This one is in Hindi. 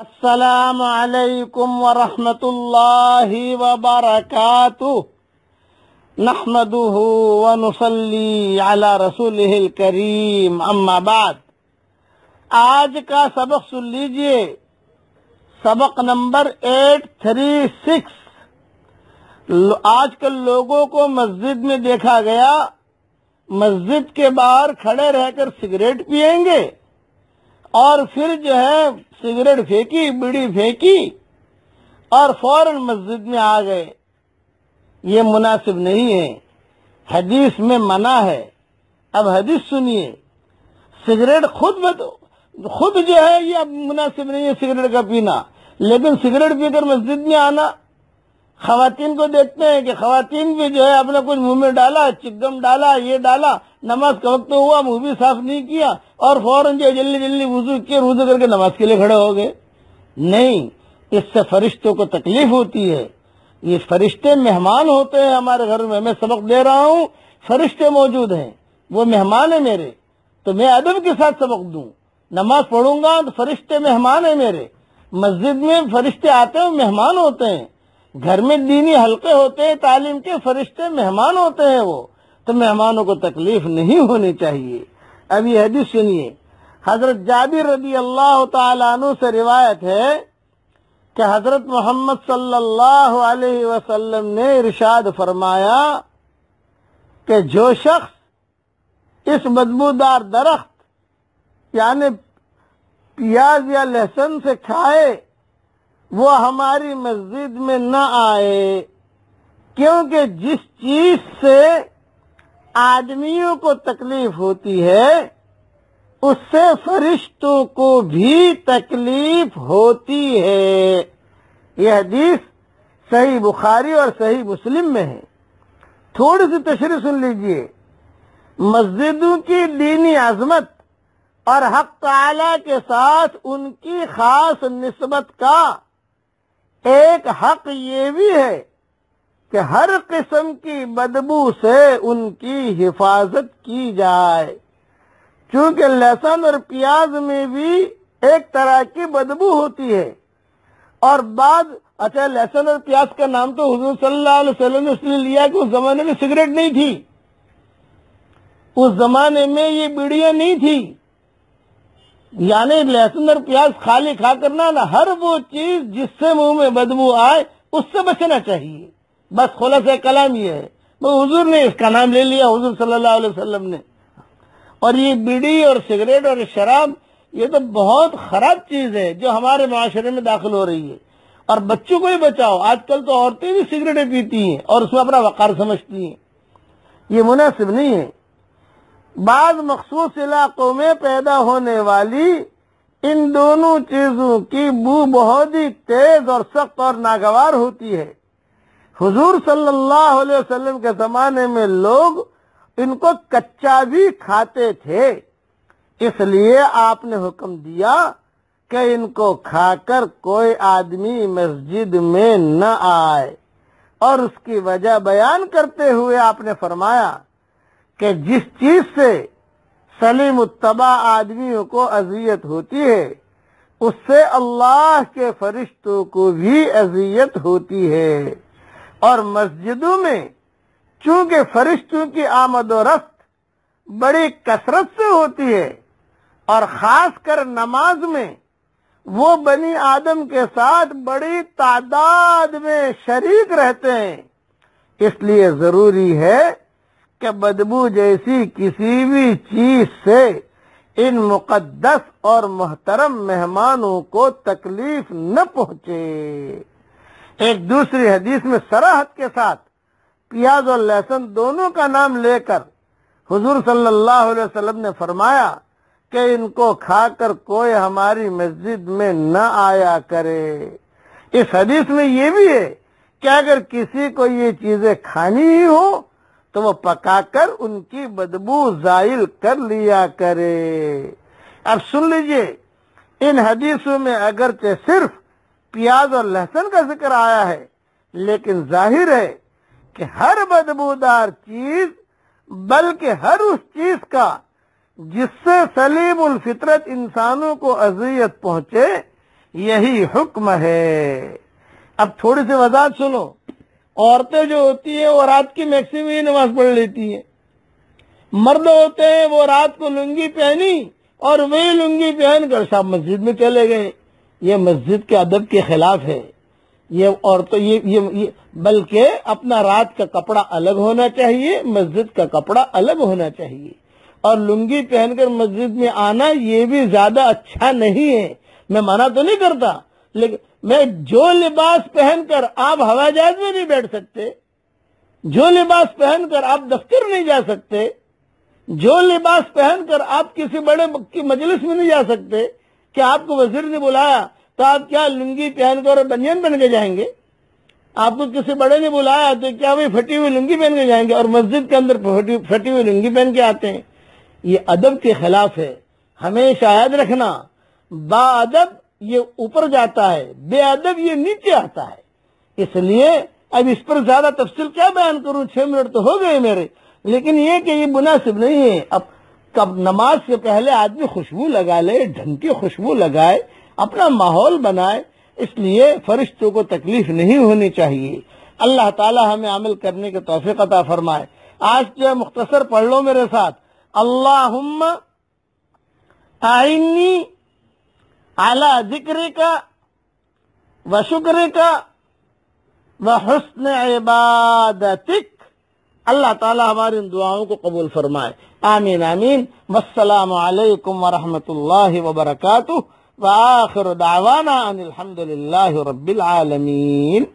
असलकम वरहमतुल्लाह वबरकत नहमदुहु वनुसली अला रसूल करीम अम्माबाद आज का सबक सुन लीजिए सबक नंबर एट थ्री सिक्स आजकल लोगों को मस्जिद में देखा गया मस्जिद के बाहर खड़े रहकर सिगरेट पियेंगे और फिर जो है सिगरेट फेंकी बीड़ी फेंकी और फौरन मस्जिद में आ गए ये मुनासिब नहीं है हदीस में मना है अब हदीस सुनिए सिगरेट खुद खुद जो है ये अब मुनासिब नहीं है सिगरेट का पीना लेकिन सिगरेट पीकर मस्जिद में आना खातन को देखते हैं कि खातन भी जो है अपना कुछ मुंह में डाला चिकम डाला ये डाला नमाज का वक्त तो हुआ मुंह भी साफ नहीं किया और फौरन जो जल्दी जल्दी वजू किए वजू करके नमाज के लिए खड़े हो गए नहीं इससे फरिश्तों को तकलीफ होती है ये फरिश्ते मेहमान होते हैं हमारे घर में मैं सबक दे रहा हूँ फरिश्ते मौजूद हैं वो मेहमान है मेरे तो मैं अदब के साथ सबक दू नमाज पढ़ूंगा तो फरिश्ते मेहमान है मेरे मस्जिद में फरिश्ते आते हैं मेहमान होते हैं घर में दीनी हल्के होते हैं तालीम के फरिश्ते मेहमान होते हैं वो तो मेहमानों को तकलीफ नहीं होनी चाहिए अब हदीस सुनिए हजरत जाबिर रबी अल्लाह तु से रिवायत है कि हजरत मोहम्मद सल्लल्लाहु अलैहि वसल्लम ने इरशाद फरमाया कि जो शख्स इस बदबूदार दरख्त यानी प्याज या लहसुन से खाए वो हमारी मस्जिद में न आए क्योंकि जिस चीज से आदमियों को तकलीफ होती है उससे फरिश्तों को भी तकलीफ होती है यह हदीस सही बुखारी और सही मुस्लिम में है थोड़ी सी तशरी सुन लीजिए मस्जिदों की दीनी आजमत और हक आला के साथ उनकी खास नस्बत का एक हक ये भी है कि हर किस्म की बदबू से उनकी हिफाजत की जाए क्योंकि लहसुन और प्याज में भी एक तरह की बदबू होती है और बाद अच्छा लहसुन और प्याज का नाम तो हजूर सल्लल्लाहु अलैहि वसल्लम ने इसलिए लिया कि उस जमाने में सिगरेट नहीं थी उस जमाने में ये बीड़ियां नहीं थी यानी लहसुन और प्याज खाली खा करना ना हर वो चीज जिससे मुंह में बदबू आए उससे बचना चाहिए बस खुला से कलाम ये है वो तो हजूर ने इसका नाम ले लिया हजूर सल्लल्लाहु अलैहि वसल्लम ने और ये बीड़ी और सिगरेट और शराब ये तो बहुत खराब चीज है जो हमारे माशरे में दाखिल हो रही है और बच्चों को ही बचाओ आजकल तो औरतें भी सिगरेटें पीती हैं और उसमें अपना वकार समझती हैं ये मुनासिब नहीं है बाद मखसूस इलाकों में पैदा होने वाली इन दोनों चीजों की बू बहुत ही तेज और सख्त और नागवार होती है हुजूर सल्लल्लाहु अलैहि वसल्लम के जमाने में लोग इनको कच्चा भी खाते थे इसलिए आपने हुक्म दिया कि इनको खाकर कोई आदमी मस्जिद में न आए और उसकी वजह बयान करते हुए आपने फरमाया कि जिस चीज से सलीम तबा आदमियों को अजियत होती है उससे अल्लाह के फरिश्तों को भी अजियत होती है और मस्जिदों में चूंकि फरिश्तों की आमद रफ्त बड़ी कसरत से होती है और खास कर नमाज में वो बनी आदम के साथ बड़ी तादाद में शरीक रहते हैं इसलिए जरूरी है कि बदबू जैसी किसी भी चीज से इन मुकद्दस और मोहतरम मेहमानों को तकलीफ न पहुंचे एक दूसरी हदीस में सराहत के साथ प्याज और लहसुन दोनों का नाम लेकर हुजूर सल्लल्लाहु अलैहि वसल्लम ने फरमाया कि इनको खाकर कोई हमारी मस्जिद में न आया करे इस हदीस में ये भी है कि अगर किसी को ये चीजें खानी ही हो तो वो पकाकर उनकी बदबू जायल कर लिया करे अब सुन लीजिए इन हदीसों में अगरचे सिर्फ प्याज और लहसुन का जिक्र आया है लेकिन जाहिर है कि हर बदबूदार चीज बल्कि हर उस चीज का जिससे सलीम उल फितरत इंसानों को अजियत पहुंचे यही हुक्म है अब थोड़ी सी वजह सुनो औरतें जो होती है वो रात की मैक्सिम ही नमाज पढ़ लेती है मर्द होते हैं वो रात को लुंगी पहनी और वे लुंगी पहनकर साहब मस्जिद में चले गए ये मस्जिद के अदब के खिलाफ है ये और तो ये ये, ये बल्कि अपना रात का कपड़ा अलग होना चाहिए मस्जिद का कपड़ा अलग होना चाहिए और लुंगी पहनकर मस्जिद में आना ये भी ज्यादा अच्छा नहीं है मैं मना तो नहीं करता लेकिन मैं जो लिबास पहनकर आप हवा जहाज में नहीं बैठ सकते जो लिबास पहनकर आप दफ्तर नहीं जा सकते जो लिबास पहनकर आप किसी बड़े की मजलिस में नहीं जा सकते कि आपको वजीर ने बुलाया तो आप क्या लुंगी पहनकर बनियन बन के जाएंगे आपको किसी बड़े ने बुलाया तो क्या भाई फटी हुई लुंगी पहन के जाएंगे और मस्जिद के अंदर फटी, हुई लुंगी पहन के आते हैं ये अदब के खिलाफ है हमें शायद रखना अदब ये ऊपर जाता है बेअदब ये नीचे आता है इसलिए अब इस पर ज्यादा तफसील क्या बयान करूं छह मिनट तो हो गए मेरे लेकिन ये कि ये मुनासिब नहीं है अब कब नमाज से पहले आदमी खुशबू लगा ले ढंग की खुशबू लगाए अपना माहौल बनाए इसलिए फरिश्तों को तकलीफ नहीं होनी चाहिए अल्लाह ताला हमें अमल करने के तोहफे कता फरमाए आज जो है मुख्तसर पढ़ लो मेरे साथ अल्लाह आइनी अला जिक्र का व शुक्र का व हसन इबादतिक अल्लाह ताला हमारी इन दुआओं को कबूल फरमाए आमीन आमीन वसलाम वरहमतुल्लाहि व बरकातुहू व आखिर दावाना अनिल हम्दुलिल्लाहि रब्बिल आलमीन